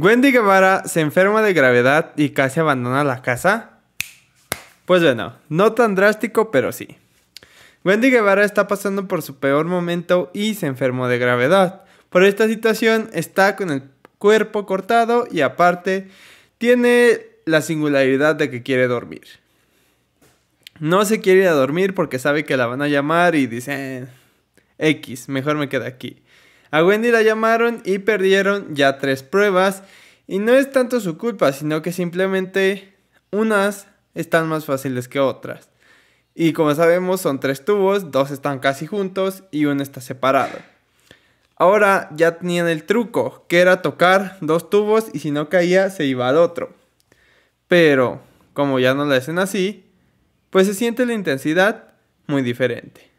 Wendy Guevara se enferma de gravedad y casi abandona la casa. Pues bueno, no tan drástico, pero sí. Wendy Guevara está pasando por su peor momento y se enfermó de gravedad. Por esta situación está con el cuerpo cortado y aparte tiene la singularidad de que quiere dormir. No se quiere ir a dormir porque sabe que la van a llamar y dice, eh, X, mejor me queda aquí. A Wendy la llamaron y perdieron ya tres pruebas. Y no es tanto su culpa, sino que simplemente unas están más fáciles que otras. Y como sabemos son tres tubos, dos están casi juntos y uno está separado. Ahora ya tenían el truco, que era tocar dos tubos y si no caía se iba al otro. Pero, como ya no lo hacen así, pues se siente la intensidad muy diferente.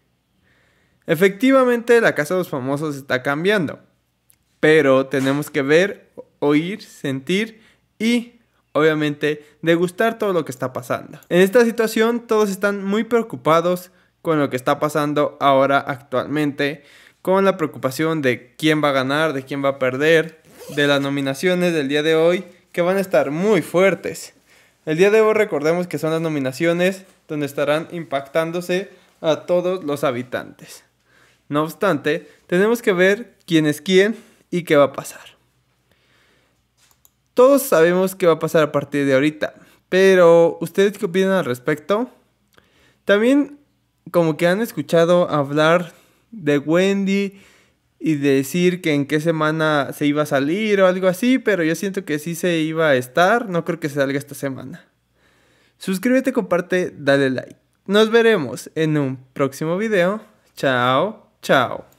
Efectivamente, la casa de los famosos está cambiando, pero tenemos que ver, oír, sentir y, obviamente, degustar todo lo que está pasando. En esta situación, todos están muy preocupados con lo que está pasando ahora actualmente, con la preocupación de quién va a ganar, de quién va a perder, de las nominaciones del día de hoy, que van a estar muy fuertes. El día de hoy recordemos que son las nominaciones donde estarán impactándose a todos los habitantes. No obstante, tenemos que ver quién es quién y qué va a pasar. Todos sabemos qué va a pasar a partir de ahorita, pero ¿ustedes qué opinan al respecto? También como que han escuchado hablar de Wendy y decir que en qué semana se iba a salir o algo así, pero yo siento que sí se iba a estar, no creo que se salga esta semana. Suscríbete, comparte, dale like. Nos veremos en un próximo video. Chao. Tchau.